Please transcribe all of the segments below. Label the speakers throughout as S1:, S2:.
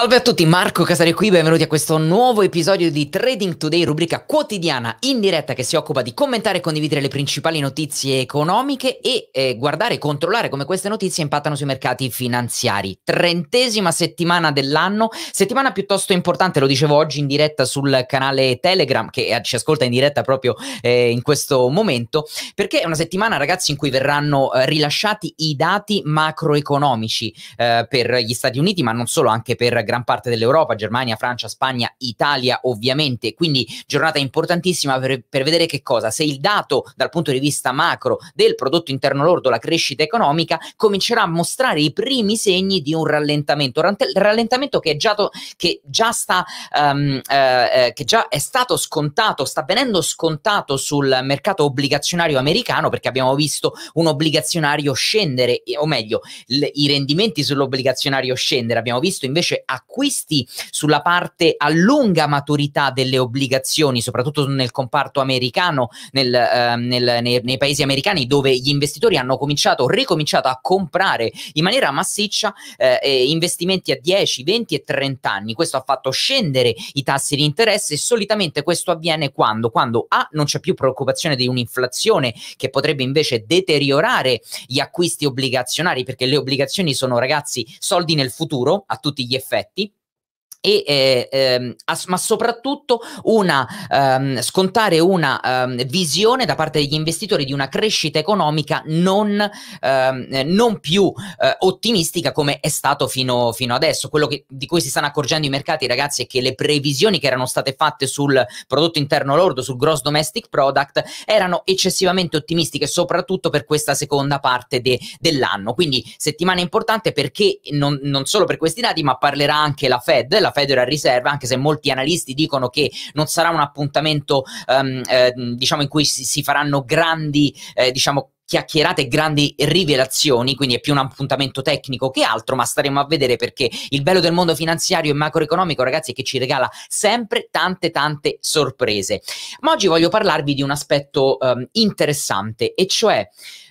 S1: Salve a tutti, Marco Casario qui, benvenuti a questo nuovo episodio di Trading Today, rubrica quotidiana in diretta che si occupa di commentare e condividere le principali notizie economiche e eh, guardare e controllare come queste notizie impattano sui mercati finanziari. Trentesima settimana dell'anno, settimana piuttosto importante, lo dicevo oggi in diretta sul canale Telegram che eh, ci ascolta in diretta proprio eh, in questo momento, perché è una settimana ragazzi in cui verranno eh, rilasciati i dati macroeconomici eh, per gli Stati Uniti, ma non solo, anche per gran parte dell'Europa, Germania, Francia, Spagna, Italia ovviamente, quindi giornata importantissima per, per vedere che cosa, se il dato dal punto di vista macro del prodotto interno lordo, la crescita economica, comincerà a mostrare i primi segni di un rallentamento, rallentamento che, è già, to- che già sta, um, eh, che già è stato scontato, sta venendo scontato sul mercato obbligazionario americano perché abbiamo visto un obbligazionario scendere, o meglio, l- i rendimenti sull'obbligazionario scendere, abbiamo visto invece a acquisti sulla parte a lunga maturità delle obbligazioni, soprattutto nel comparto americano, nel, eh, nel, nei, nei, paesi americani dove gli investitori hanno cominciato, ricominciato a comprare in maniera massiccia eh, investimenti a 10, 20 e 30 anni. Questo ha fatto scendere i tassi di interesse e solitamente questo avviene quando? Quando A non c'è più preoccupazione di un'inflazione che potrebbe invece deteriorare gli acquisti obbligazionari perché le obbligazioni sono ragazzi soldi nel futuro a tutti gli effetti Deep. E, eh, ehm, as- ma soprattutto una, ehm, scontare una ehm, visione da parte degli investitori di una crescita economica non, ehm, non più eh, ottimistica come è stato fino, fino adesso. Quello che, di cui si stanno accorgendo i mercati, ragazzi, è che le previsioni che erano state fatte sul prodotto interno lordo, sul gross domestic product, erano eccessivamente ottimistiche, soprattutto per questa seconda parte de- dell'anno. Quindi settimana importante perché non, non, solo per questi dati, ma parlerà anche la Fed. La la Federal Reserve, anche se molti analisti dicono che non sarà un appuntamento um, eh, diciamo in cui si, si faranno grandi eh, diciamo chiacchierate grandi rivelazioni, quindi è più un appuntamento tecnico che altro, ma staremo a vedere perché il bello del mondo finanziario e macroeconomico, ragazzi, è che ci regala sempre tante tante sorprese. Ma oggi voglio parlarvi di un aspetto um, interessante, e cioè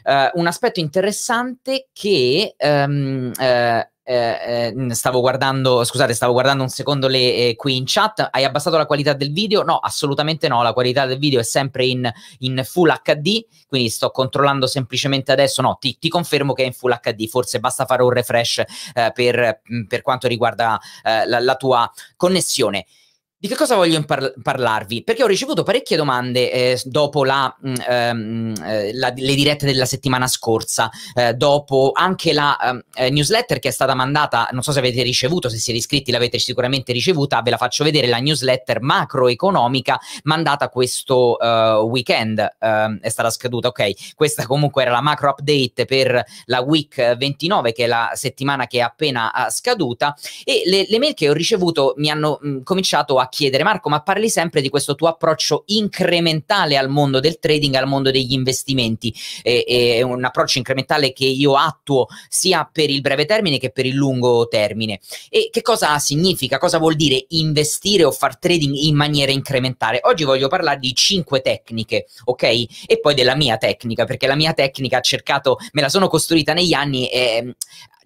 S1: eh, un aspetto interessante che ehm, eh, eh, mm, stavo guardando, scusate, stavo guardando un secondo le, eh, qui in chat. Hai abbassato la qualità del video? No, assolutamente no. La qualità del video è sempre in, in full HD, quindi sto controllando semplicemente adesso. No, ti, ti, confermo che è in full HD. Forse basta fare un refresh eh, per, mm, per, quanto riguarda eh, la, la tua connessione. Di che cosa voglio par- parlarvi? Perché ho ricevuto parecchie domande eh, dopo la, mh, mm, ehm, eh, la, le dirette della settimana scorsa, eh, dopo anche la ehm, eh, newsletter che è stata mandata, non so se avete ricevuto, se siete iscritti l'avete sicuramente ricevuta, ve la faccio vedere, la newsletter macroeconomica mandata questo eh, weekend, ehm, è stata scaduta, ok? Questa comunque era la macro update per la week 29, che è la settimana che è appena ah, scaduta, e le, le mail che ho ricevuto mi hanno mh, mm, cominciato a chiedere, Marco, ma parli sempre di questo tuo approccio incrementale al mondo del trading, al mondo degli investimenti. E, è un approccio incrementale che io attuo sia per il breve termine che per il lungo termine. E che cosa significa? Cosa vuol dire investire o far trading in maniera incrementale? Oggi voglio parlare di cinque tecniche, ok? E poi della mia tecnica, perché la mia tecnica ha cercato, me la sono costruita negli anni e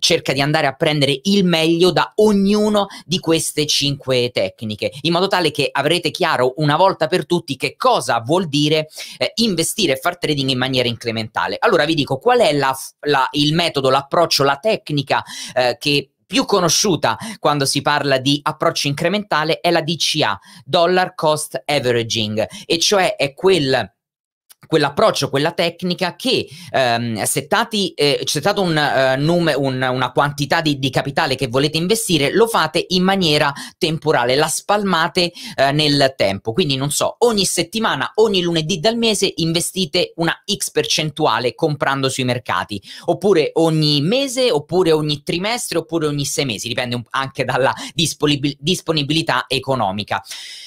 S1: cerca di andare a prendere il meglio da ognuno di queste cinque tecniche, in modo tale che avrete chiaro una volta per tutti che cosa vuol dire eh, investire e far trading in maniera incrementale. Allora vi dico qual è la, la, il metodo, l'approccio, la tecnica eh, che più conosciuta quando si parla di approccio incrementale è la DCA, Dollar Cost Averaging, e cioè è quel quell'approccio, quella tecnica che ehm, settati, eh, c'è stato un, eh, num- un, una quantità di, di, capitale che volete investire, lo fate in maniera temporale, la spalmate eh, nel tempo. Quindi non so, ogni settimana, ogni lunedì del mese investite una X percentuale comprando sui mercati, oppure ogni mese, oppure ogni trimestre, oppure ogni sei mesi, dipende anche dalla disponibil- disponibilità economica.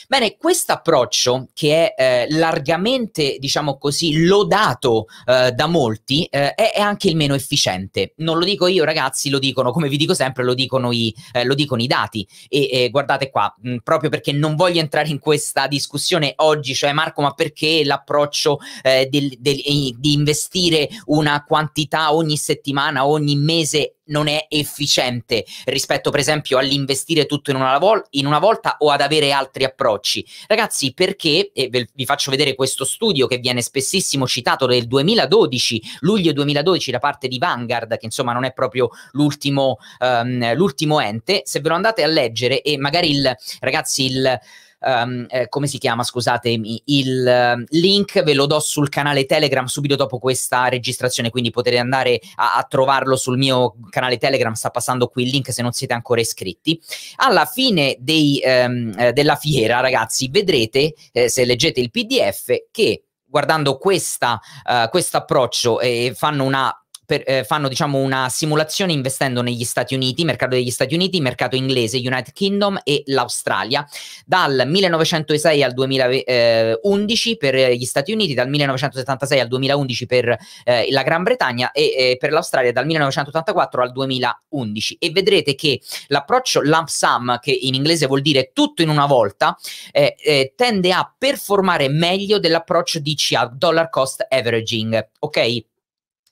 S1: Bene, questo approccio che è eh, largamente, diciamo così, lodato eh, da molti, eh, è, anche il meno efficiente. Non lo dico io, ragazzi, lo dicono, come vi dico sempre, lo dicono i, eh, lo dicono i dati. E guardate qua, mh, mm, proprio perché non voglio entrare in questa discussione oggi, cioè Marco, ma perché l'approccio eh, del, del, di investire una quantità ogni settimana, ogni mese non è efficiente rispetto per esempio all'investire tutto in una, vol- in una volta o ad avere altri approcci. Ragazzi, perché, e ve- vi faccio vedere questo studio che viene spessissimo citato del 2012, luglio 2012 da parte di Vanguard, che insomma non è proprio l'ultimo, um, l'ultimo ente, se ve lo andate a leggere e magari il, ragazzi il um, eh, come si chiama, scusatemi, il uh, link ve lo do sul canale Telegram subito dopo questa registrazione, quindi potete andare a, a, trovarlo sul mio canale Telegram, sta passando qui il link se non siete ancora iscritti. Alla fine dei, um, della fiera, ragazzi, vedrete, eh, se leggete il PDF, che guardando eh, questo uh, approccio e eh, fanno una per, eh, fanno diciamo, una simulazione investendo negli Stati Uniti, mercato degli Stati Uniti, mercato inglese, United Kingdom e l'Australia. Dal 1906 al 2011 per eh, gli Stati Uniti, dal 1976 al 2011 per eh, la Gran Bretagna e eh, per l'Australia dal 1984 al 2011 e vedrete che l'approccio lump sum, che in inglese vuol dire tutto in una volta, eh, eh, tende a performare meglio dell'approccio DCA, dollar cost averaging, ok?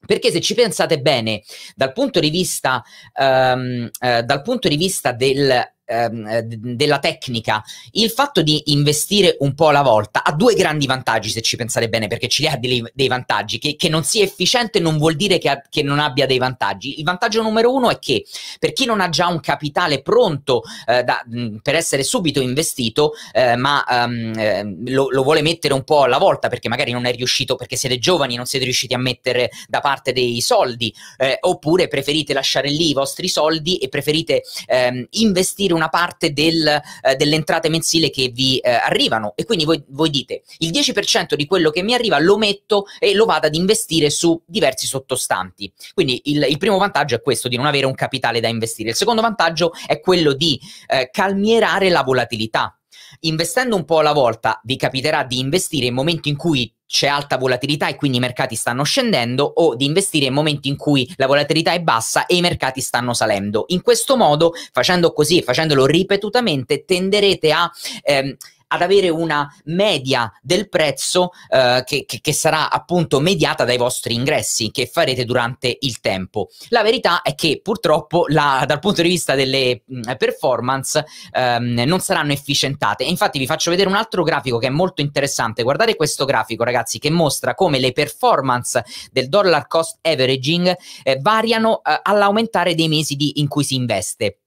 S1: Perché se ci pensate bene, dal punto di vista, um, eh, dal punto di vista del Ehm, eh, della tecnica. Il fatto di investire un po' alla volta ha due grandi vantaggi, se ci pensate bene, perché ci ha dei, dei vantaggi. Che, che, non sia efficiente non vuol dire che, che, non abbia dei vantaggi. Il vantaggio numero uno è che per chi non ha già un capitale pronto eh, da, mm, per essere subito investito, eh, ma ehm, ehm, lo, lo, vuole mettere un po' alla volta perché magari non è riuscito, perché siete giovani, non siete riusciti a mettere da parte dei soldi, eh, oppure preferite lasciare lì i vostri soldi e preferite ehm, investire gestire una parte del, eh, delle entrate mensili che vi eh, arrivano e quindi voi, voi dite il 10% di quello che mi arriva lo metto e lo vado ad investire su diversi sottostanti. Quindi il, il primo vantaggio è questo di non avere un capitale da investire. Il secondo vantaggio è quello di eh, calmierare la volatilità investendo un po' alla volta vi capiterà di investire in momenti in cui c'è alta volatilità e quindi i mercati stanno scendendo o di investire in momenti in cui la volatilità è bassa e i mercati stanno salendo. In questo modo, facendo così e facendolo ripetutamente, tenderete a ehm, ad avere una media del prezzo eh, che, che, che, sarà appunto mediata dai vostri ingressi che farete durante il tempo. La verità è che purtroppo la, dal punto di vista delle mm, performance ehm, non saranno efficientate. Infatti vi faccio vedere un altro grafico che è molto interessante. Guardate questo grafico ragazzi che mostra come le performance del dollar cost averaging eh, variano eh, all'aumentare dei mesi di, in cui si investe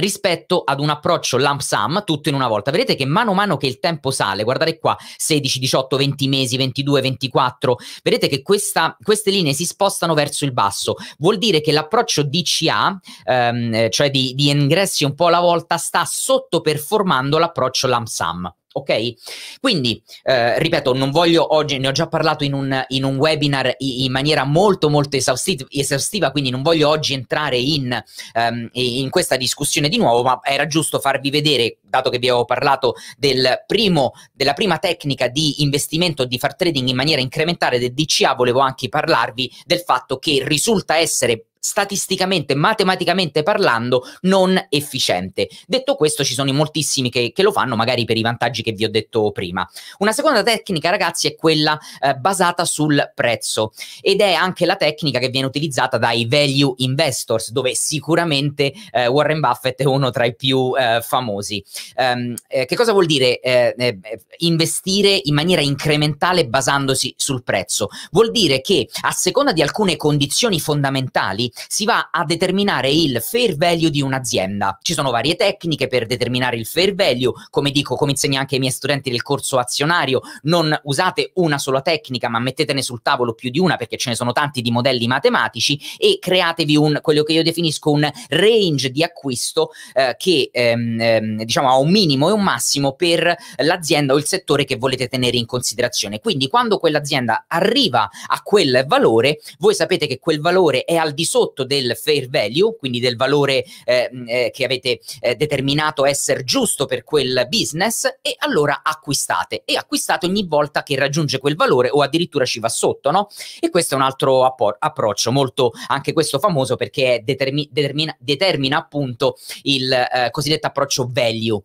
S1: rispetto ad un approccio lump sum tutto in una volta. Vedete che mano a mano che il tempo sale, guardate qua, 16, 18, 20 mesi, 22, 24, vedete che questa, queste linee si spostano verso il basso. Vuol dire che l'approccio DCA, ehm, cioè di, di ingressi un po' alla volta, sta sottoperformando l'approccio lump sum. Ok? Quindi, eh, ripeto, non voglio oggi, ne ho già parlato in un, in un webinar in, in, maniera molto molto esaustiva, quindi non voglio oggi entrare in, um, in questa discussione di nuovo, ma era giusto farvi vedere dato che vi avevo parlato del primo, della prima tecnica di investimento, di far trading in maniera incrementale del DCA, volevo anche parlarvi del fatto che risulta essere statisticamente, matematicamente parlando, non efficiente. Detto questo, ci sono moltissimi che, che, lo fanno, magari per i vantaggi che vi ho detto prima. Una seconda tecnica, ragazzi, è quella eh, basata sul prezzo ed è anche la tecnica che viene utilizzata dai value investors, dove sicuramente eh, Warren Buffett è uno tra i più eh, famosi ehm, eh, che cosa vuol dire eh, eh investire in maniera incrementale basandosi sul prezzo? Vuol dire che a seconda di alcune condizioni fondamentali si va a determinare il fair value di un'azienda. Ci sono varie tecniche per determinare il fair value, come dico, come insegno anche ai miei studenti del corso azionario, non usate una sola tecnica, ma mettetene sul tavolo più di una perché ce ne sono tanti di modelli matematici e createvi un, quello che io definisco un range di acquisto eh, che ehm, ehm, diciamo ha un minimo e un massimo per l'azienda o il settore che volete tenere in considerazione. Quindi quando quell'azienda arriva a quel valore, voi sapete che quel valore è al di sotto del fair value, quindi del valore eh, mm, eh, che avete eh, determinato essere giusto per quel business e allora acquistate e acquistate ogni volta che raggiunge quel valore o addirittura ci va sotto, no? E questo è un altro appor- approccio molto anche questo famoso perché determina, determina appunto il eh, cosiddetto approccio value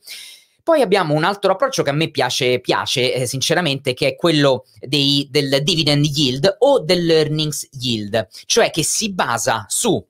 S1: poi abbiamo un altro approccio che a me piace, piace eh, sinceramente, che è quello dei, del dividend yield o dell'earnings yield, cioè che si basa su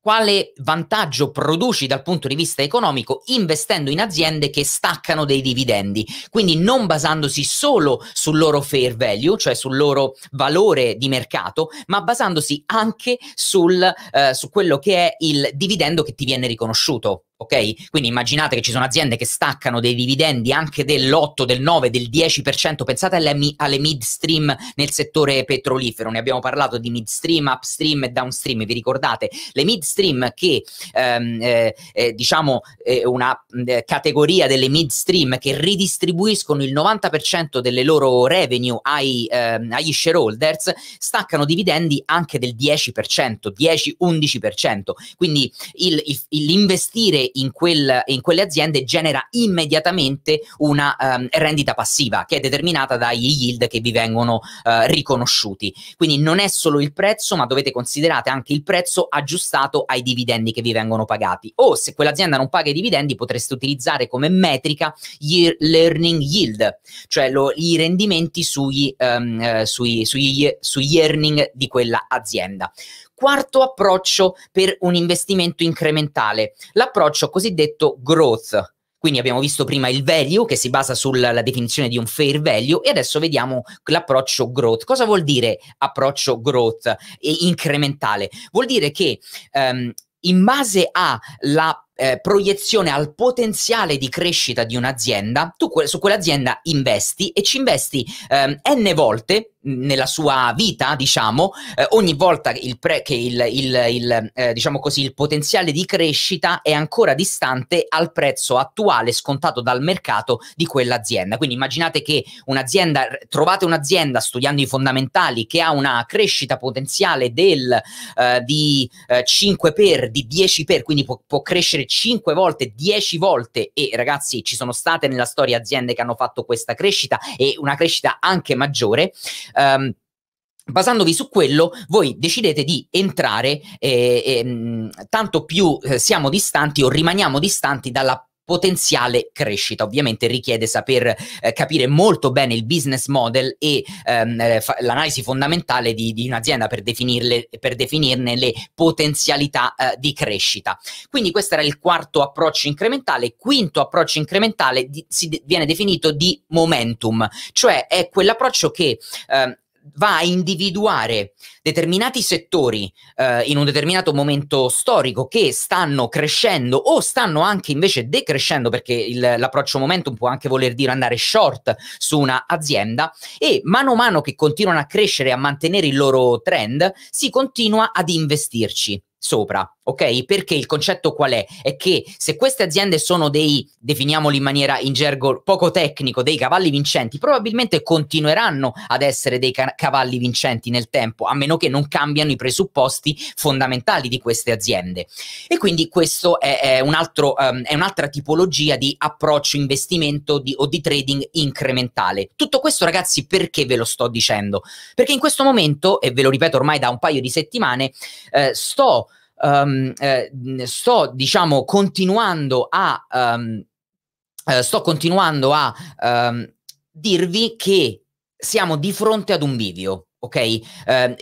S1: quale vantaggio produci dal punto di vista economico investendo in aziende che staccano dei dividendi, quindi non basandosi solo sul loro fair value, cioè sul loro valore di mercato, ma basandosi anche sul, eh, su quello che è il dividendo che ti viene riconosciuto ok? Quindi immaginate che ci sono aziende che staccano dei dividendi anche dell'8, del 9, del 10%, pensate alle, alle midstream nel settore petrolifero, ne abbiamo parlato di midstream, upstream e downstream, vi ricordate? Le midstream che, ehm, eh, eh, diciamo, eh, una eh, categoria delle midstream che ridistribuiscono il 90% delle loro revenue ai, ehm, agli shareholders, staccano dividendi anche del 10%, 10-11%, quindi il, il, l'investire in, quel, in quelle aziende genera immediatamente una um, rendita passiva che è determinata dagli yield che vi vengono uh, riconosciuti. Quindi non è solo il prezzo, ma dovete considerare anche il prezzo aggiustato ai dividendi che vi vengono pagati. O se quell'azienda non paga i dividendi, potreste utilizzare come metrica gli learning yield, cioè lo, i rendimenti sugli, um, sui, sugli, sugli earning di quella azienda. Quarto approccio per un investimento incrementale, l'approccio cosiddetto growth. Quindi abbiamo visto prima il value che si basa sulla definizione di un fair value e adesso vediamo l'approccio growth. Cosa vuol dire approccio growth e incrementale? Vuol dire che um, in base alla eh, proiezione al potenziale di crescita di un'azienda, tu que- su quell'azienda investi e ci investi ehm, n volte nella sua vita, diciamo, eh, ogni volta il pre- che il, il, il, eh, diciamo così, il, potenziale di crescita è ancora distante al prezzo attuale scontato dal mercato di quell'azienda. Quindi immaginate che un'azienda, trovate un'azienda studiando i fondamentali che ha una crescita potenziale del, eh, di 5 eh, per, di 10 per, quindi può, può crescere 5 volte, 10 volte e ragazzi ci sono state nella storia aziende che hanno fatto questa crescita e una crescita anche maggiore. Um, Basandovi su quello, voi decidete di entrare eh, eh, tanto più eh, siamo distanti o rimaniamo distanti dalla potenziale crescita. Ovviamente richiede saper eh, capire molto bene il business model e ehm, eh, fa- l'analisi fondamentale di, di un'azienda per, per, definirne le potenzialità eh, di crescita. Quindi questo era il quarto approccio incrementale. Quinto approccio incrementale di, si de- viene definito di momentum, cioè è quell'approccio che ehm, va a individuare determinati settori eh, in un determinato momento storico che stanno crescendo o stanno anche invece decrescendo perché il, l'approccio momentum può anche voler dire andare short su un'azienda e mano a mano che continuano a crescere e a mantenere il loro trend si continua ad investirci sopra ok? Perché il concetto qual è? È che se queste aziende sono dei, definiamoli in maniera in gergo poco tecnico, dei cavalli vincenti, probabilmente continueranno ad essere dei ca- cavalli vincenti nel tempo, a meno che non cambiano i presupposti fondamentali di queste aziende. E quindi questo è, è, un altro, um, è un'altra tipologia di approccio investimento di, o di trading incrementale. Tutto questo ragazzi perché ve lo sto dicendo? Perché in questo momento, e ve lo ripeto ormai da un paio di settimane, eh, sto um, eh, sto diciamo continuando a um, eh, sto continuando a um, dirvi che siamo di fronte ad un bivio ok? Eh,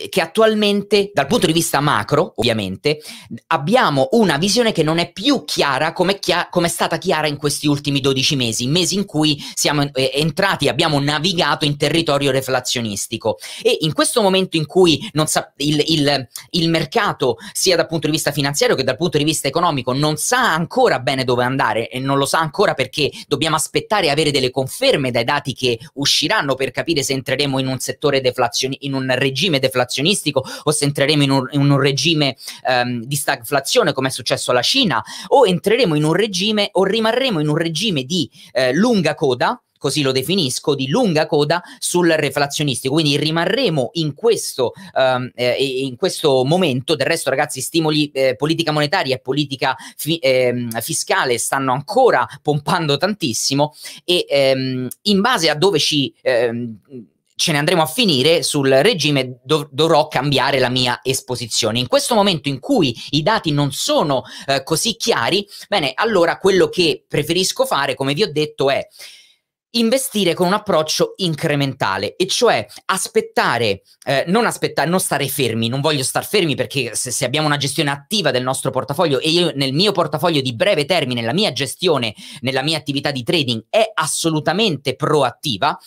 S1: che attualmente, dal punto di vista macro, ovviamente, abbiamo una visione che non è più chiara come, è come è stata chiara in questi ultimi 12 mesi, mesi in cui siamo eh, entrati, abbiamo navigato in territorio deflazionistico. E in questo momento in cui sa- il, il, il, mercato, sia dal punto di vista finanziario che dal punto di vista economico, non sa ancora bene dove andare e non lo sa ancora perché dobbiamo aspettare e avere delle conferme dai dati che usciranno per capire se entreremo in un settore deflazionistico in un regime deflazionistico o se entreremo in un, in un regime ehm, di stagflazione come è successo alla Cina o entreremo in un regime o rimarremo in un regime di eh, lunga coda così lo definisco, di lunga coda sul reflazionistico. Quindi rimarremo in questo, um, eh, in questo momento. Del resto, ragazzi, stimoli eh, politica monetaria e politica fi- eh, fiscale stanno ancora pompando tantissimo e ehm, in base a dove ci. Ehm, ce ne andremo a finire sul regime, dov- dovrò cambiare la mia esposizione. In questo momento in cui i dati non sono eh, così chiari, bene, allora quello che preferisco fare, come vi ho detto, è investire con un approccio incrementale, e cioè aspettare, eh, non aspettare, non stare fermi, non voglio star fermi perché se, se, abbiamo una gestione attiva del nostro portafoglio e io nel mio portafoglio di breve termine, la mia gestione nella mia attività di trading è assolutamente proattiva,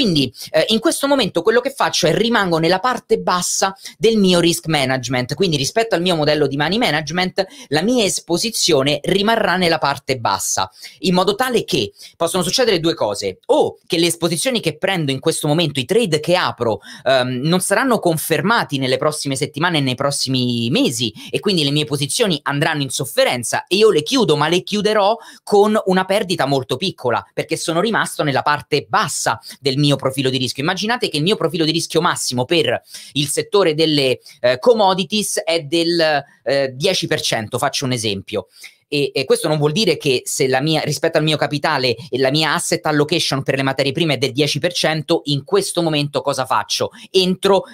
S1: quindi eh, in questo momento quello che faccio è rimango nella parte bassa del mio risk management, quindi rispetto al mio modello di money management la mia esposizione rimarrà nella parte bassa, in modo tale che possono succedere due cose, o che le esposizioni che prendo in questo momento, i trade che apro, ehm, non saranno confermati nelle prossime settimane e nei prossimi mesi e quindi le mie posizioni andranno in sofferenza e io le chiudo, ma le chiuderò con una perdita molto piccola perché sono rimasto nella parte bassa del mio mio profilo di rischio. Immaginate che il mio profilo di rischio massimo per il settore delle eh, commodities è del eh, 10%, faccio un esempio. E, e, questo non vuol dire che se la mia, rispetto al mio capitale e la mia asset allocation per le materie prime è del 10%, in questo momento cosa faccio? Entro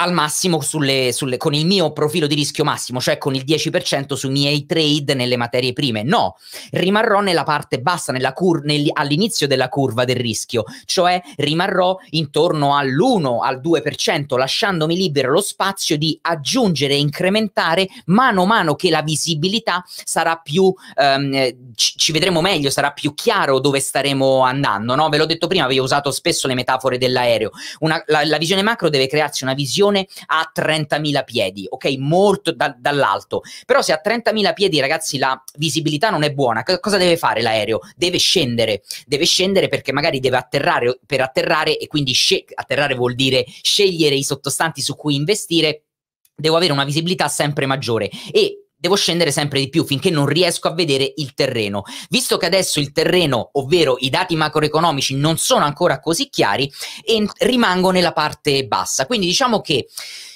S1: al massimo sulle, sulle, con il mio profilo di rischio massimo, cioè con il 10% sui miei trade nelle materie prime. No, rimarrò nella parte bassa, nella cur- nel, all'inizio della curva del rischio, cioè rimarrò intorno all'1 al 2%, lasciandomi libero lo spazio di aggiungere e incrementare mano a mano che la visibilità sarà più, ehm, ci, ci vedremo meglio, sarà più chiaro dove staremo andando. No? Ve l'ho detto prima, avevo usato spesso le metafore dell'aereo. Una, la, la visione macro deve crearsi una visione persone a 30.000 piedi, ok? Molto da, dall'alto. Però se a 30.000 piedi, ragazzi, la visibilità non è buona, cosa deve fare l'aereo? Deve scendere, deve scendere perché magari deve atterrare per atterrare e quindi sce- atterrare vuol dire scegliere i sottostanti su cui investire devo avere una visibilità sempre maggiore e devo scendere sempre di più finché non riesco a vedere il terreno. Visto che adesso il terreno, ovvero i dati macroeconomici, non sono ancora così chiari, rimango nella parte bassa. Quindi diciamo che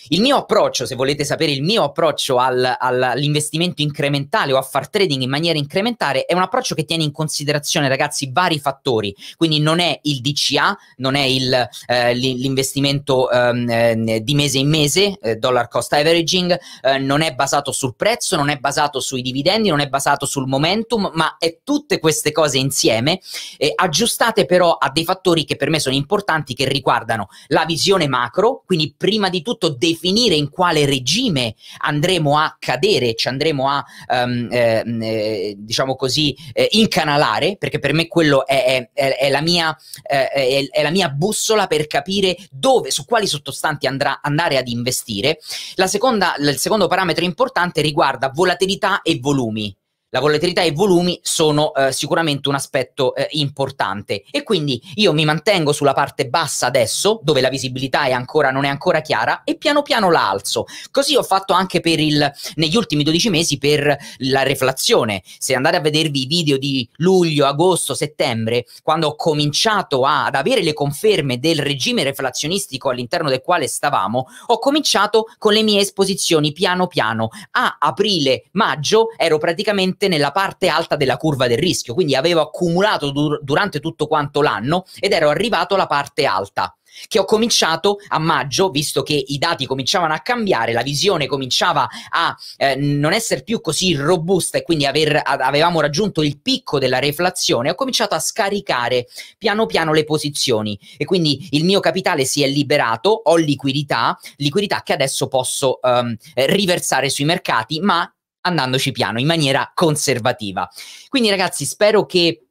S1: il mio approccio, se volete sapere il mio approccio al, all'investimento incrementale o a far trading in maniera incrementale, è un approccio che tiene in considerazione, ragazzi, vari fattori. Quindi non è il DCA, non è il, eh, l'investimento ehm, eh, di mese in mese, eh, dollar cost averaging, eh, non è basato sul prezzo, non è basato sui dividendi, non è basato sul momentum, ma è tutte queste cose insieme, eh, aggiustate però a dei fattori che per me sono importanti che riguardano la visione macro, quindi prima di tutto Dei definire in quale regime andremo a cadere, ci andremo a, um, eh, diciamo così, eh, incanalare, perché per me quello è, è, è, la mia, eh, è, la mia, bussola per capire dove, su quali sottostanti andrà, andare ad investire. Seconda, il secondo parametro importante riguarda volatilità e volumi la volatilità e i volumi sono eh, sicuramente un aspetto eh, importante e quindi io mi mantengo sulla parte bassa adesso dove la visibilità è ancora, non è ancora chiara e piano piano la alzo così ho fatto anche il, negli ultimi 12 mesi per la reflazione se andate a vedervi i video di luglio agosto settembre quando ho cominciato a, ad avere le conferme del regime reflazionistico all'interno del quale stavamo ho cominciato con le mie esposizioni piano piano a aprile maggio ero praticamente sette nella parte alta della curva del rischio, quindi avevo accumulato dur- durante tutto quanto l'anno ed ero arrivato alla parte alta che ho cominciato a maggio, visto che i dati cominciavano a cambiare, la visione cominciava a eh, non essere più così robusta e quindi aver, avevamo raggiunto il picco della reflazione, ho cominciato a scaricare piano piano le posizioni e quindi il mio capitale si è liberato, ho liquidità, liquidità che adesso posso ehm, riversare sui mercati, ma andandoci piano in maniera conservativa. Quindi ragazzi, spero che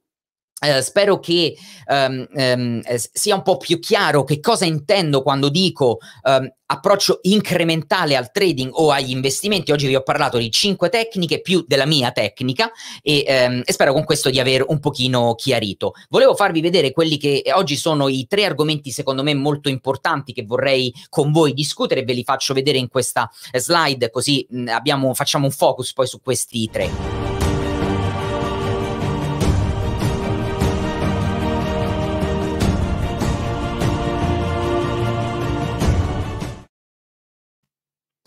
S1: eh, spero che um, um, sia un po' più chiaro che cosa intendo quando dico um, approccio incrementale al trading o agli investimenti. Oggi vi ho parlato di cinque tecniche più della mia tecnica e, e, spero con questo di aver un pochino chiarito. Volevo farvi vedere quelli che eh, oggi sono i tre argomenti secondo me molto importanti che vorrei con voi discutere ve li faccio vedere in questa eh, slide così abbiamo, facciamo un focus poi su questi tre.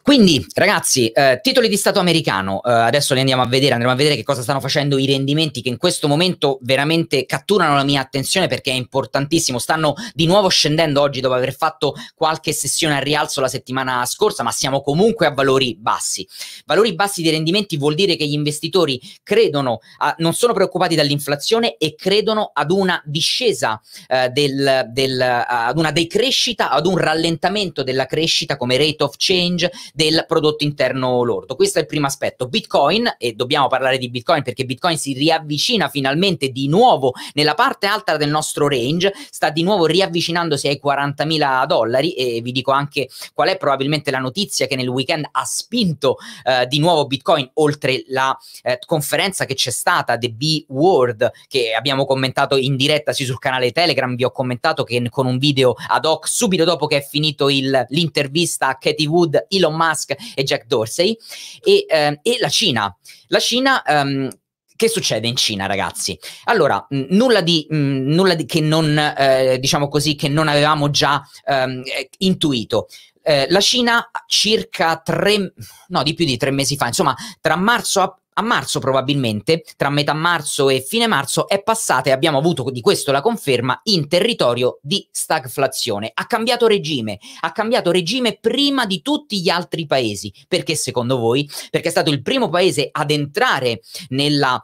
S1: Quindi, ragazzi, eh, titoli di Stato americano, eh, adesso li andiamo a vedere, andremo a vedere che cosa stanno facendo i rendimenti che in questo momento veramente catturano la mia attenzione perché è importantissimo, stanno di nuovo scendendo oggi dopo aver fatto qualche sessione al rialzo la settimana scorsa, ma siamo comunque a valori bassi. Valori bassi di rendimenti vuol dire che gli investitori credono, a, non sono preoccupati dall'inflazione e credono ad una discesa, eh, del, del, eh, ad una decrescita, ad un rallentamento della crescita come rate of change, del prodotto interno lordo. Questo è il primo aspetto. Bitcoin, e dobbiamo parlare di Bitcoin perché Bitcoin si riavvicina finalmente di nuovo nella parte alta del nostro range, sta di nuovo riavvicinandosi ai 40.000 dollari e vi dico anche qual è probabilmente la notizia che nel weekend ha spinto eh, di nuovo Bitcoin oltre la eh, conferenza che c'è stata, The B World, che abbiamo commentato in diretta sì, sul canale Telegram, vi ho commentato che con un video ad hoc subito dopo che è finito il, l'intervista a Katie Wood, Elon Musk Musk e Jack Dorsey, e, eh, e la Cina. La Cina ehm, che succede in Cina, ragazzi? Allora, mh, nulla, di, mh, nulla di, che non, eh, diciamo così, che non avevamo già ehm, eh, intuito. Eh, la Cina circa tre, no, di più di tre mesi fa, insomma, tra marzo a marzo probabilmente, tra metà marzo e fine marzo, è passata e abbiamo avuto di questo la conferma in territorio di stagflazione. Ha cambiato regime, ha cambiato regime prima di tutti gli altri paesi. Perché secondo voi? Perché è stato il primo paese ad entrare nella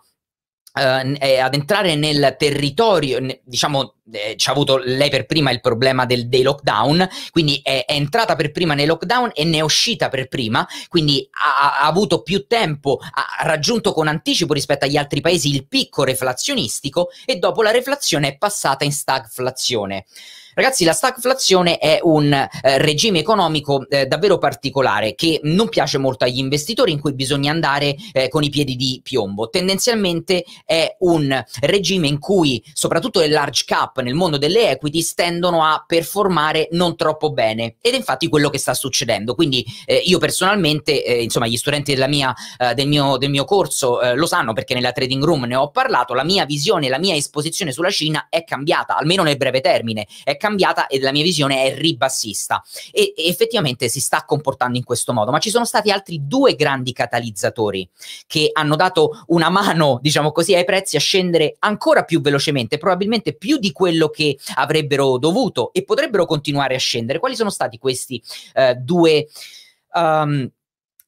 S1: Ehm, eh, ad entrare nel territorio, diciamo, eh, ci ha avuto lei per prima il problema del, dei lockdown, quindi è, è, entrata per prima nei lockdown e ne è uscita per prima, quindi ha, ha, avuto più tempo, ha raggiunto con anticipo rispetto agli altri paesi il picco reflazionistico e dopo la reflazione è passata in stagflazione. Ragazzi, la stagflazione è un eh, regime economico eh, davvero particolare che non piace molto agli investitori in cui bisogna andare eh, con i piedi di piombo. Tendenzialmente è un regime in cui soprattutto le large cap nel mondo delle equities tendono a performare non troppo bene ed è infatti quello che sta succedendo. Quindi eh, io personalmente, eh, insomma, gli studenti mia, eh, del, mio, del, mio, corso lo sanno perché nella trading room ne ho parlato, la mia visione, la mia esposizione sulla Cina è cambiata, almeno nel breve termine. È cambiata e la mia visione è ribassista e, e effettivamente si sta comportando in questo modo, ma ci sono stati altri due grandi catalizzatori che hanno dato una mano, diciamo così, ai prezzi a scendere ancora più velocemente, probabilmente più di quello che avrebbero dovuto e potrebbero continuare a scendere. Quali sono stati questi eh, due... Um,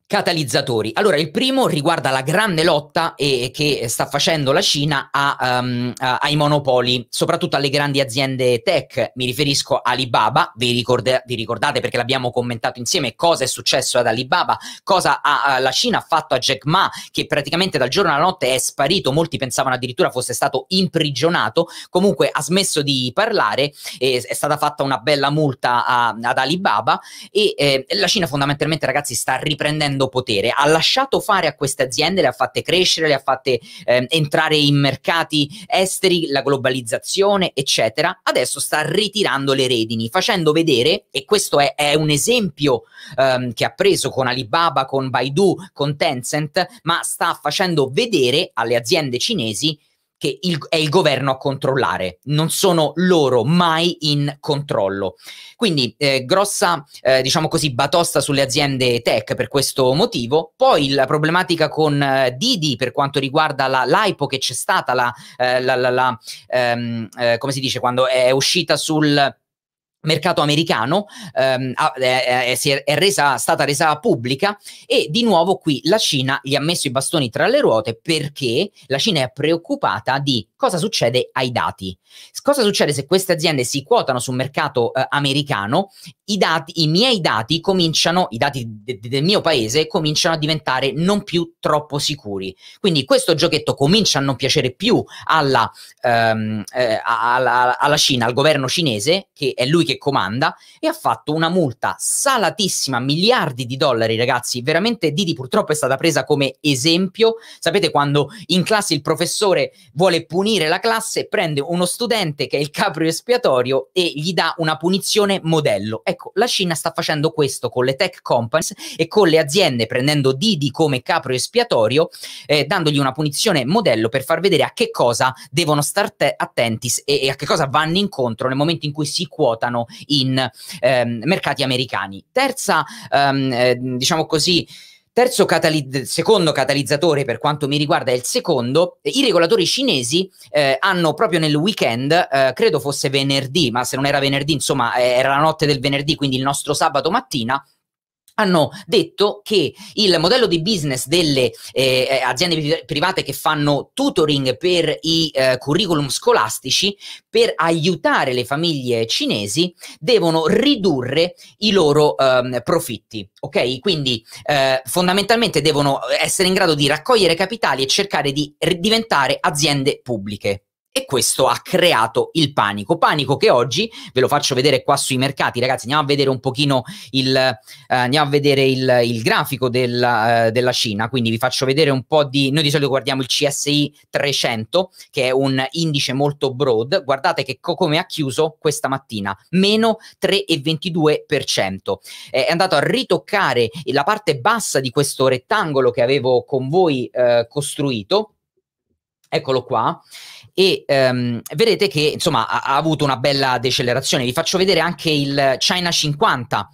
S1: catalizzatori. Allora, il primo riguarda la grande lotta e, che sta facendo la Cina a, um, a, ai monopoli, soprattutto alle grandi aziende tech. Mi riferisco a Alibaba, vi, ricorda- vi ricordate perché l'abbiamo commentato insieme cosa è successo ad Alibaba, cosa ha, la Cina ha fatto a Jack Ma, che praticamente dal giorno alla notte è sparito, molti pensavano addirittura fosse stato imprigionato, comunque ha smesso di parlare, eh, è stata fatta una bella multa a, ad Alibaba e eh, la Cina fondamentalmente ragazzi sta riprendendo prendendo potere, ha lasciato fare a queste aziende, le ha fatte crescere, le ha fatte eh, entrare in mercati esteri, la globalizzazione, eccetera. Adesso sta ritirando le redini, facendo vedere, e questo è, è un esempio ehm, che ha preso con Alibaba, con Baidu, con Tencent, ma sta facendo vedere alle aziende cinesi che il, è il governo a controllare, non sono loro mai in controllo. Quindi eh, grossa, eh, diciamo così, batosta sulle aziende tech per questo motivo. Poi la problematica con eh, Didi per quanto riguarda la, l'AIPO che c'è stata, la, eh, la, la ehm, eh, come si dice, quando è uscita sul mercato americano ehm, è, è, è, resa, stata resa pubblica e di nuovo qui la Cina gli ha messo i bastoni tra le ruote perché la Cina è preoccupata di cosa succede ai dati. Cosa succede se queste aziende si quotano sul mercato eh, americano? I, dati, I miei dati cominciano, i dati de, de, del mio paese cominciano a diventare non più troppo sicuri. Quindi questo giochetto comincia a non piacere più alla, ehm, eh, alla, alla Cina, al governo cinese, che è lui che che comanda e ha fatto una multa salatissima, miliardi di dollari, ragazzi. Veramente Didi purtroppo è stata presa come esempio. Sapete quando in classe il professore vuole punire la classe, prende uno studente che è il capro espiatorio e gli dà una punizione modello. Ecco, la Cina sta facendo questo con le tech companies e con le aziende, prendendo Didi come capro espiatorio, eh, dandogli una punizione modello per far vedere a che cosa devono stare attenti e, e a che cosa vanno incontro nel momento in cui si quotano in ehm, mercati americani. Terza, ehm, eh, diciamo così, terzo catali- secondo catalizzatore per quanto mi riguarda è il secondo, i regolatori cinesi eh, hanno proprio nel weekend, eh, credo fosse venerdì, ma se non era venerdì, insomma eh, era la notte del venerdì, quindi il nostro sabato mattina, hanno detto che il modello di business delle eh, eh aziende private che fanno tutoring per i eh, curriculum scolastici per aiutare le famiglie cinesi devono ridurre i loro eh, profitti, ok? Quindi eh, fondamentalmente devono essere in grado di raccogliere capitali e cercare di diventare aziende pubbliche e questo ha creato il panico. Panico che oggi ve lo faccio vedere qua sui mercati, ragazzi, andiamo a vedere un pochino il, eh, andiamo a vedere il, il grafico del, eh, della Cina, quindi vi faccio vedere un po' di, noi di solito guardiamo il CSI 300 che è un indice molto broad, guardate che co- come ha chiuso questa mattina, meno 3,22%. Eh, è andato a ritoccare la parte bassa di questo rettangolo che avevo con voi eh, costruito, eccolo qua, e um, vedete che insomma ha, ha, avuto una bella decelerazione. Vi faccio vedere anche il China 50.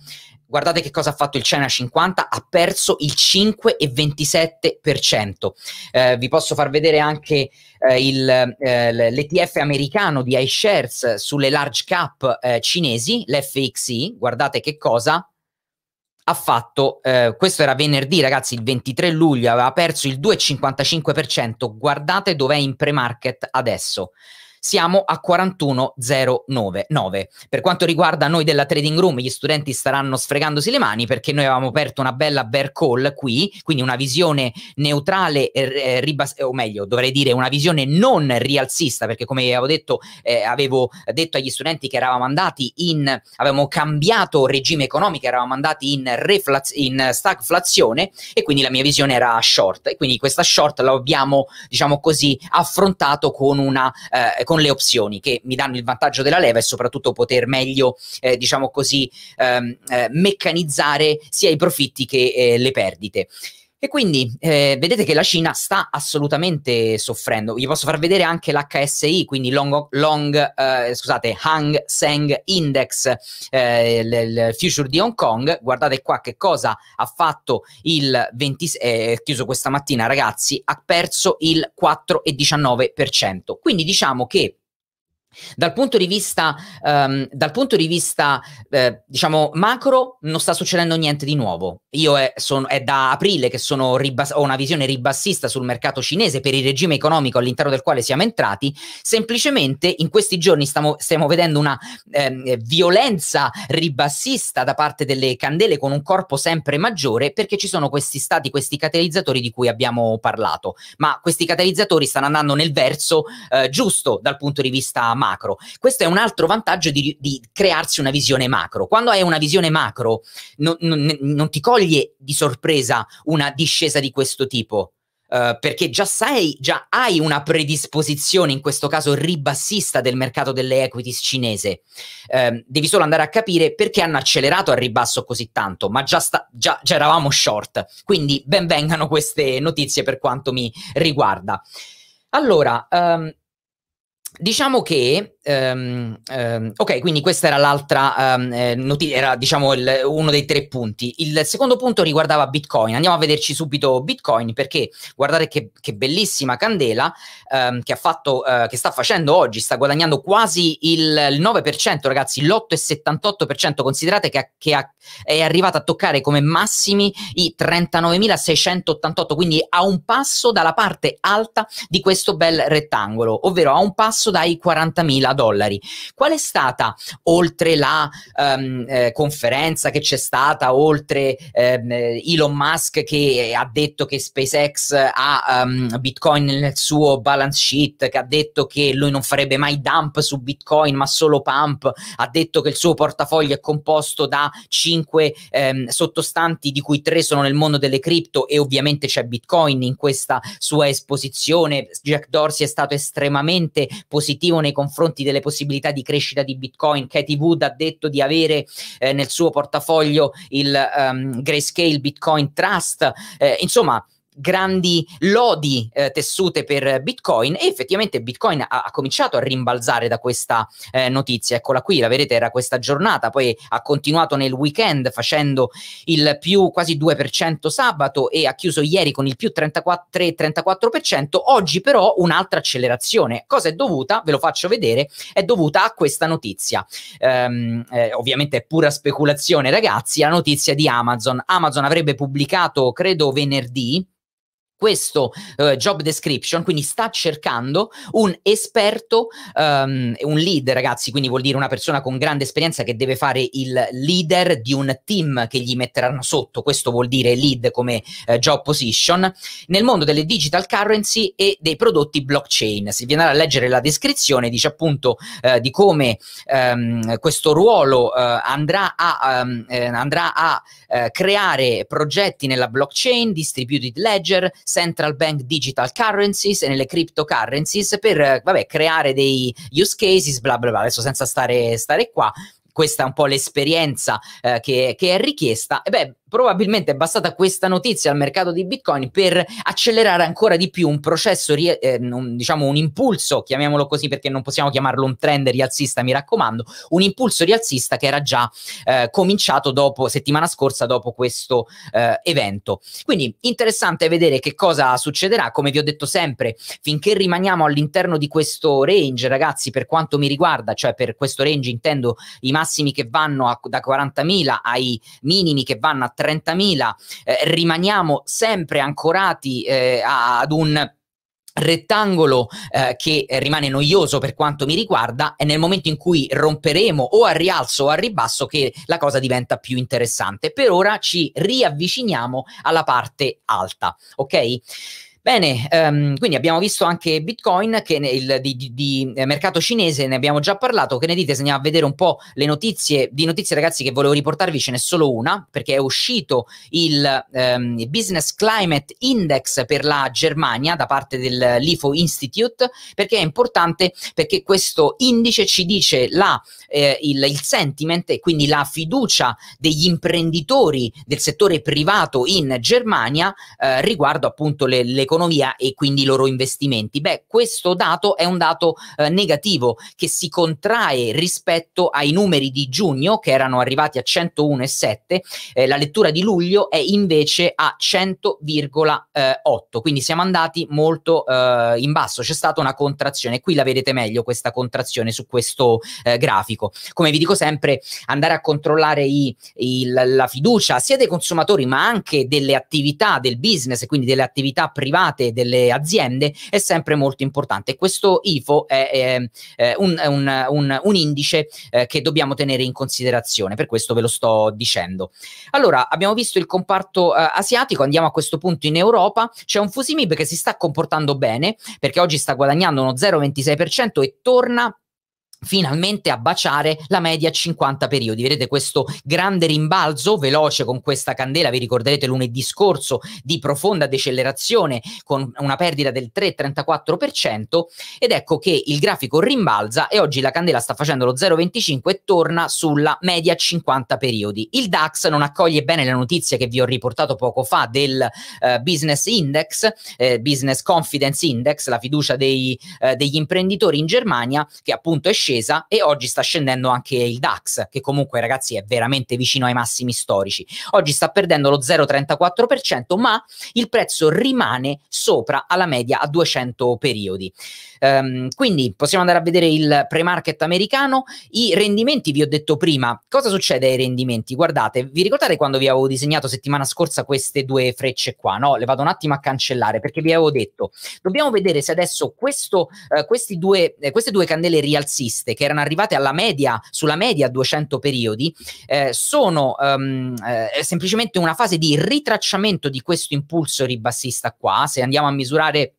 S1: Guardate che cosa ha fatto il China 50, ha perso il 5,27%. Eh, vi posso far vedere anche eh, il, eh, l'ETF americano di iShares sulle large cap eh, cinesi, l'FXI. Guardate che cosa ha fatto, eh, questo era venerdì ragazzi, il 23 luglio, aveva perso il 2,55%, guardate dov'è in pre-market adesso siamo a 41,099. Per quanto riguarda noi della trading room, gli studenti staranno sfregandosi le mani perché noi avevamo aperto una bella bear call qui, quindi una visione neutrale, eh, eh, ribas- o meglio, dovrei dire una visione non rialzista, perché come avevo detto, eh, avevo detto agli studenti che eravamo andati in, avevamo cambiato regime economico, eravamo andati in, reflaz- in stagflazione e quindi la mia visione era short e quindi questa short l'abbiamo, diciamo così, affrontato con una... Eh, con le opzioni che mi danno il vantaggio della leva e soprattutto poter meglio, eh, diciamo così, ehm, eh, meccanizzare sia i profitti che eh, le perdite. E quindi eh, vedete che la Cina sta assolutamente soffrendo. Vi posso far vedere anche l'HSI, quindi long, long eh, scusate, Hang Seng Index, eh, il, il, future di Hong Kong. Guardate qua che cosa ha fatto il 20, eh, chiuso questa mattina, ragazzi, ha perso il 4,19%. Quindi diciamo che dal punto di vista, um, punto di vista eh, diciamo, macro, non sta succedendo niente di nuovo. Io è, sono, è da aprile che ribas- ho una visione ribassista sul mercato cinese per il regime economico all'interno del quale siamo entrati. Semplicemente in questi giorni stiamo, stiamo vedendo una eh, violenza ribassista da parte delle candele con un corpo sempre maggiore perché ci sono questi stati, questi catalizzatori di cui abbiamo parlato. Ma questi catalizzatori stanno andando nel verso eh, giusto dal punto di vista macro macro. Questo è un altro vantaggio di, di crearsi una visione macro. Quando hai una visione macro non, non, non ti coglie di sorpresa una discesa di questo tipo. Uh, perché già sai, già hai una predisposizione, in questo caso ribassista, del mercato delle equities cinese. Uh, devi solo andare a capire perché hanno accelerato al ribasso così tanto, ma già, sta, già, già eravamo short. Quindi benvengano queste notizie per quanto mi riguarda. Allora, um, Diciamo che Ehm, ehm, ok, quindi questa era l'altra um, ehm, eh, notizia, era diciamo il, uno dei tre punti. Il secondo punto riguardava Bitcoin. Andiamo a vederci subito Bitcoin perché guardate che, che bellissima candela che ha fatto, uh, che sta facendo oggi, sta guadagnando quasi il, 9%, ragazzi, l'8,78%. Considerate che, che ha, è arrivata a toccare come massimi i 39.688, quindi a un passo dalla parte alta di questo bel rettangolo, ovvero a un passo dai 40.000 20.000 dollari. Qual è stata, oltre la um, eh, conferenza che c'è stata, oltre ehm, Elon Musk che ha detto che SpaceX ha um, Bitcoin nel suo balance sheet, che ha detto che lui non farebbe mai dump su Bitcoin ma solo pump, ha detto che il suo portafoglio è composto da 5 ehm, sottostanti di cui 3 sono nel mondo delle cripto e ovviamente c'è Bitcoin in questa sua esposizione. Jack Dorsey è stato estremamente positivo nei confronti confronti delle possibilità di crescita di Bitcoin. Katie Wood ha detto di avere eh, nel suo portafoglio il um, Grayscale Bitcoin Trust. Eh, insomma, grandi lodi eh, tessute per Bitcoin e effettivamente Bitcoin ha, ha cominciato a rimbalzare da questa eh, notizia. Eccola qui, la vedete, era questa giornata, poi ha continuato nel weekend facendo il più quasi 2% sabato e ha chiuso ieri con il più 34 oggi però un'altra accelerazione. Cosa è dovuta? Ve lo faccio vedere, è dovuta a questa notizia. Ehm, eh, ovviamente è pura speculazione ragazzi, la notizia di Amazon. Amazon avrebbe pubblicato, credo venerdì, questo uh, job description, quindi sta cercando un esperto, um, un lead, ragazzi, quindi vuol dire una persona con grande esperienza che deve fare il leader di un team che gli metteranno sotto, questo vuol dire lead come uh, job position, nel mondo delle digital currency e dei prodotti blockchain. Se vi andate a leggere la descrizione, dice appunto uh, di come um, questo ruolo andrà a, um, eh, andrà a ehm, creare progetti nella blockchain, distributed ledger, central bank digital currencies e nelle cryptocurrencies per eh, vabbè, creare dei use cases, bla bla bla, adesso senza stare, stare qua, questa è un po' l'esperienza eh, che, che, è richiesta. E beh, probabilmente è bastata questa notizia al mercato di Bitcoin per accelerare ancora di più un processo, eh, un, diciamo un impulso, chiamiamolo così perché non possiamo chiamarlo un trend rialzista, mi raccomando, un impulso rialzista che era già eh, cominciato dopo, settimana scorsa dopo questo eh, evento. Quindi interessante vedere che cosa succederà, come vi ho detto sempre, finché rimaniamo all'interno di questo range, ragazzi, per quanto mi riguarda, cioè per questo range intendo i massimi che vanno a, da 40.000 ai minimi che vanno a 30.000, eh, rimaniamo sempre ancorati eh, ad un rettangolo eh, che rimane noioso per quanto mi riguarda è nel momento in cui romperemo o a rialzo o a ribasso che la cosa diventa più interessante. Per ora ci riavviciniamo alla parte alta, ok? Bene, um, quindi abbiamo visto anche Bitcoin che il, di, di, di, eh, mercato cinese, ne abbiamo già parlato, che ne dite se andiamo a vedere un po' le notizie, di notizie ragazzi che volevo riportarvi ce n'è solo una, perché è uscito il um, Business Climate Index per la Germania da parte dell'IFO Institute, perché è importante perché questo indice ci dice la, eh, il, il sentiment e quindi la fiducia degli imprenditori del settore privato in Germania eh, riguardo appunto le, le l'economia e quindi i loro investimenti. Beh, questo dato è un dato eh, negativo che si contrae rispetto ai numeri di giugno che erano arrivati a 101,7, eh, la lettura di luglio è invece a 100,8, quindi siamo andati molto eh, in basso, c'è stata una contrazione, qui la vedete meglio questa contrazione su questo eh, grafico. Come vi dico sempre, andare a controllare i, i, la, la fiducia sia dei consumatori ma anche delle attività del business, quindi delle attività private, private delle aziende è sempre molto importante. Questo IFO è, è un, un, un, un, indice eh, che dobbiamo tenere in considerazione, per questo ve lo sto dicendo. Allora, abbiamo visto il comparto eh, asiatico, andiamo a questo punto in Europa, c'è un Fusimib che si sta comportando bene perché oggi sta guadagnando uno 0,26% e torna finalmente a baciare la media 50 periodi. Vedete questo grande rimbalzo veloce con questa candela, vi ricorderete lunedì scorso, di profonda decelerazione con una perdita del 3,34% ed ecco che il grafico rimbalza e oggi la candela sta facendo lo 0,25 e torna sulla media 50 periodi. Il DAX non accoglie bene la notizia che vi ho riportato poco fa del eh, Business Index, eh, Business Confidence Index, la fiducia dei, eh, degli imprenditori in Germania che appunto è scesa scesa e oggi sta scendendo anche il DAX, che comunque ragazzi è veramente vicino ai massimi storici. Oggi sta perdendo lo 0,34%, ma il prezzo rimane sopra alla media a 200 periodi. Um, quindi possiamo andare a vedere il pre-market americano, i rendimenti vi ho detto prima, cosa succede ai rendimenti? Guardate, vi ricordate quando vi avevo disegnato settimana scorsa queste due frecce qua? No, le vado un attimo a cancellare perché vi avevo detto, dobbiamo vedere se adesso questo, eh, due, eh, queste due candele rialziste riviste che erano arrivate alla media, sulla media 200 periodi, eh, sono um, eh, semplicemente una fase di ritracciamento di questo impulso ribassista qua, se andiamo a misurare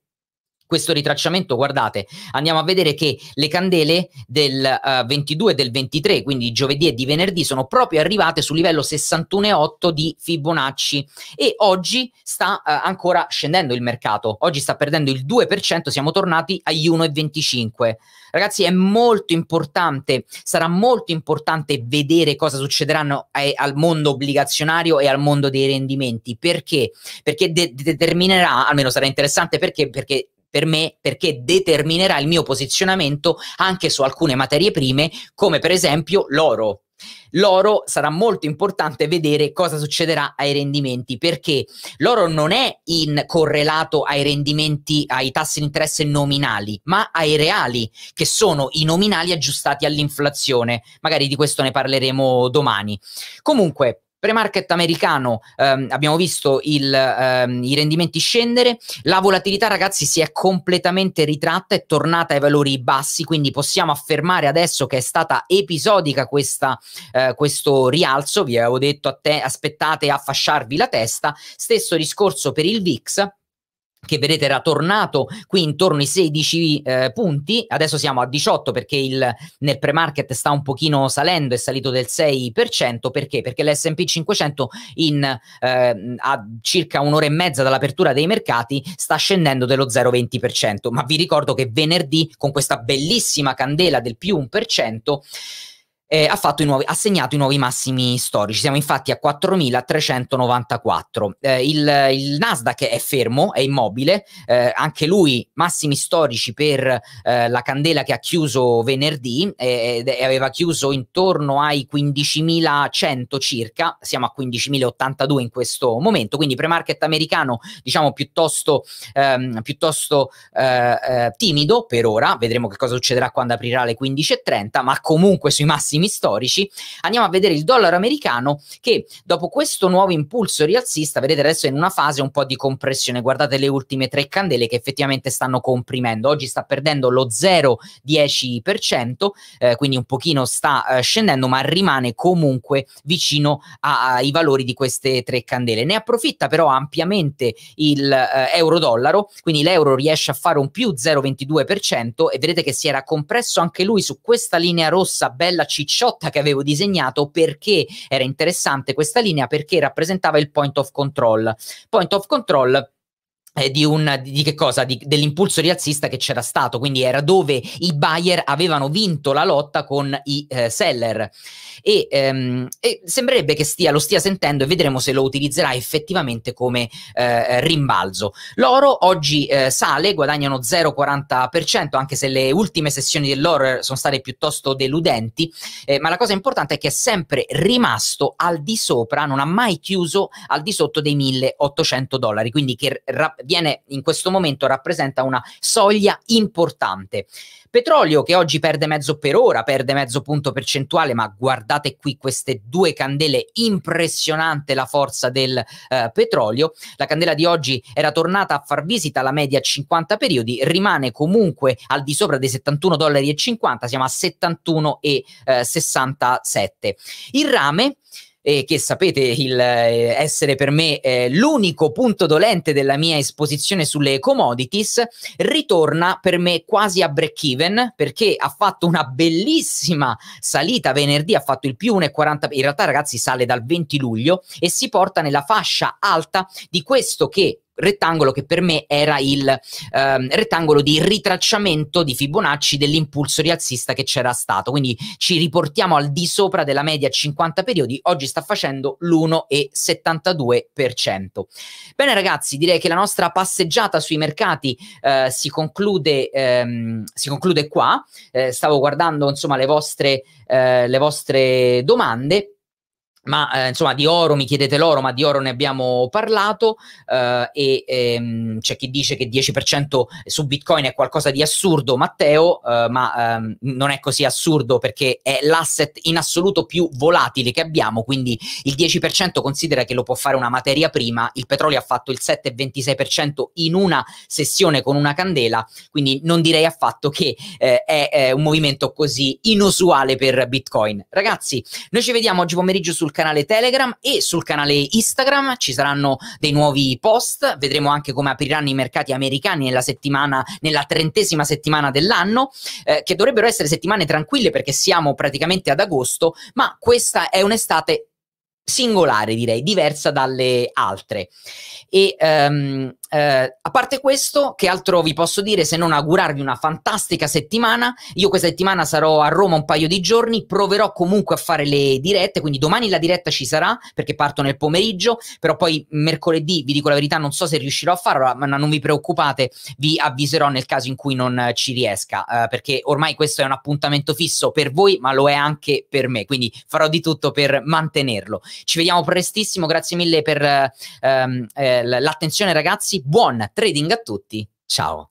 S1: questo ritracciamento, guardate, andiamo a vedere che le candele del uh, eh, 22 e del 23, quindi giovedì e di venerdì, sono proprio arrivate sul livello 61,8 di Fibonacci e oggi sta uh, ancora scendendo il mercato. Oggi sta perdendo il 2%, siamo tornati agli 1,25. Ragazzi, è molto importante, sarà molto importante vedere cosa succederà ai, eh, al mondo obbligazionario e al mondo dei rendimenti. Perché? Perché de- determinerà, almeno sarà interessante perché, perché per me perché determinerà il mio posizionamento anche su alcune materie prime, come per esempio l'oro. L'oro sarà molto importante vedere cosa succederà ai rendimenti perché l'oro non è in correlato ai rendimenti, ai tassi di interesse nominali, ma ai reali, che sono i nominali aggiustati all'inflazione. Magari di questo ne parleremo domani. Comunque, Pre-market americano ehm, abbiamo visto il, ehm, i rendimenti scendere, la volatilità ragazzi si è completamente ritratta, è tornata ai valori bassi, quindi possiamo affermare adesso che è stata episodica questa, eh, questo rialzo, vi avevo detto te, aspettate a fasciarvi la testa, stesso discorso per il VIX, che vedete era tornato qui intorno ai 16 eh, punti, adesso siamo a 18 perché il, nel pre-market sta un pochino salendo, è salito del 6%, perché? Perché l'S&P 500 in, eh, a circa un'ora e mezza dall'apertura dei mercati sta scendendo dello 0,20%, ma vi ricordo che venerdì con questa bellissima candela del più 1%, eh, ha, fatto i nuovi, ha segnato i nuovi massimi storici. Siamo infatti a 4.394. Eh, il, il, Nasdaq è fermo, è immobile, eh, anche lui massimi storici per eh, la candela che ha chiuso venerdì e eh, aveva chiuso intorno ai 15.100 circa, siamo a 15.082 in questo momento, quindi pre-market americano diciamo piuttosto, ehm, piuttosto eh, timido per ora, vedremo che cosa succederà quando aprirà alle 15.30, ma comunque sui massimi minimi storici, andiamo a vedere il dollaro americano che dopo questo nuovo impulso rialzista, vedete adesso è in una fase un po' di compressione, guardate le ultime tre candele che effettivamente stanno comprimendo, oggi sta perdendo lo 0,10%, eh, quindi un pochino sta eh, scendendo, ma rimane comunque vicino a, ai valori di queste tre candele. Ne approfitta però ampiamente il eh, euro-dollaro, quindi l'euro riesce a fare un più 0,22% e vedete che si era compresso anche lui su questa linea rossa bella cicciata cicciotta che avevo disegnato perché era interessante questa linea, perché rappresentava il point of control. Point of control eh, di, un, di, che cosa? Di, dell'impulso rialzista che c'era stato, quindi era dove i buyer avevano vinto la lotta con i eh, seller. E, ehm, e sembrerebbe che stia, lo stia sentendo e vedremo se lo utilizzerà effettivamente come eh, rimbalzo. L'oro oggi eh, sale, guadagnano 0,40%, anche se le ultime sessioni dell'oro sono state piuttosto deludenti, eh, ma la cosa importante è che è sempre rimasto al di sopra, non ha mai chiuso al di sotto dei 1800 dollari, quindi che rappresenta viene in questo momento rappresenta una soglia importante. Petrolio che oggi perde mezzo per ora, perde mezzo punto percentuale, ma guardate qui queste due candele, impressionante la forza del eh, petrolio. La candela di oggi era tornata a far visita alla media 50 periodi, rimane comunque al di sopra dei 71 dollari, e 50, siamo a 71,67. Eh, Il rame e che sapete il, eh, essere per me eh, l'unico punto dolente della mia esposizione sulle commodities, ritorna per me quasi a break even perché ha fatto una bellissima salita venerdì, ha fatto il più 1,40, in realtà ragazzi sale dal 20 luglio e si porta nella fascia alta di questo che rettangolo che per me era il ehm, rettangolo di ritracciamento di Fibonacci dell'impulso rialzista che c'era stato. Quindi ci riportiamo al di sopra della media 50 periodi, oggi sta facendo l'1,72%. Bene ragazzi, direi che la nostra passeggiata sui mercati eh, si, conclude, ehm, si conclude qua. Eh, stavo guardando insomma le vostre, eh, le vostre domande ma eh, insomma di oro mi chiedete l'oro, ma di oro ne abbiamo parlato eh, e ehm, c'è chi dice che 10% su Bitcoin è qualcosa di assurdo, Matteo, eh, ma ehm, non è così assurdo perché è l'asset in assoluto più volatile che abbiamo, quindi il 10% considera che lo può fare una materia prima, il petrolio ha fatto il 7,26% in una sessione con una candela, quindi non direi affatto che eh, è, è eh, un movimento così inusuale per Bitcoin. Ragazzi, noi ci vediamo oggi pomeriggio sul sul canale Telegram e sul canale Instagram, ci saranno dei nuovi post, vedremo anche come apriranno i mercati americani nella settimana, nella trentesima settimana dell'anno, eh, che dovrebbero essere settimane tranquille perché siamo praticamente ad agosto, ma questa è un'estate singolare direi, diversa dalle altre. E... Um, eh, a parte questo, che altro vi posso dire se non augurarvi una fantastica settimana? Io questa settimana sarò a Roma un paio di giorni, proverò comunque a fare le dirette, quindi domani la diretta ci sarà perché parto nel pomeriggio, però poi mercoledì, vi dico la verità, non so se riuscirò a farlo, ma non vi preoccupate, vi avviserò nel caso in cui non ci riesca, eh, perché ormai questo è un appuntamento fisso per voi, ma lo è anche per me, quindi farò di tutto per mantenerlo. Ci vediamo prestissimo, grazie mille per eh, ehm, eh, l'attenzione ragazzi buon trading a tutti, ciao!